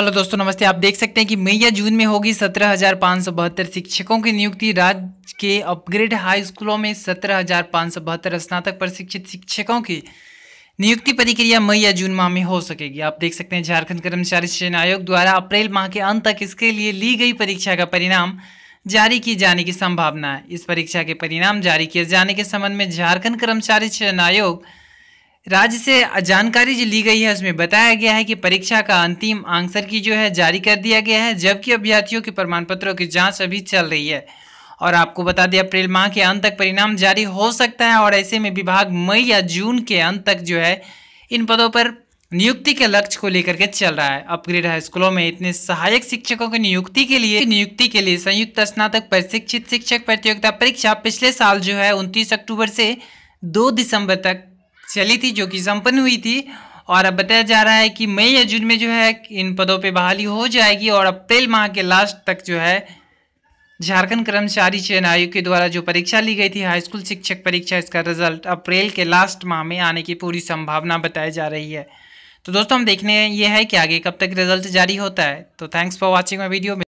hello दोस्तों नमस्ते आप देख सकते हैं कि मई या जून में होगी सत्रह हजार पाँच सौ बहत्तर शिक्षकों की नियुक्ति राज्य के अपग्रेड हाई स्कूलों में सत्रह हजार पाँच सौ बहत्तर स्नातक प्रशिक्षित शिक्षकों की नियुक्ति प्रक्रिया मई या जून माह में हो सकेगी आप देख सकते हैं झारखंड कर्मचारी चयन आयोग द्वारा अप्रैल माह के अंत तक इसके लिए ली गई परीक्षा का परिणाम जारी किए जाने की संभावना है इस परीक्षा के परिणाम जारी किए जाने के संबंध में झारखंड कर्मचारी चयन आयोग राज्य से जानकारी जो ली गई है उसमें बताया गया है कि परीक्षा का अंतिम आंसर की जो है जारी कर दिया गया है जबकि अभ्यर्थियों के प्रमाण पत्रों की जांच अभी चल रही है और आपको बता दें अप्रैल माह के अंत तक परिणाम जारी हो सकता है और ऐसे में विभाग मई या जून के अंत तक जो है इन पदों पर नियुक्ति के लक्ष्य को लेकर के चल रहा है अपग्रेड हाई स्कूलों में इतने सहायक शिक्षकों की नियुक्ति के लिए नियुक्ति के लिए संयुक्त स्नातक प्रशिक्षित शिक्षक प्रतियोगिता परीक्षा पिछले साल जो है उनतीस अक्टूबर से दो दिसंबर तक चली थी जो कि संपन्न हुई थी और अब बताया जा रहा है कि मई या जून में जो है इन पदों पे बहाली हो जाएगी और अप्रैल माह के लास्ट तक जो है झारखंड कर्मचारी चयन आयोग के द्वारा जो परीक्षा ली गई थी हाई स्कूल शिक्षक परीक्षा इसका रिजल्ट अप्रैल के लास्ट माह में आने की पूरी संभावना बताई जा रही है तो दोस्तों हम देखने ये है कि आगे कब तक रिजल्ट जारी होता है तो thanks for watching my video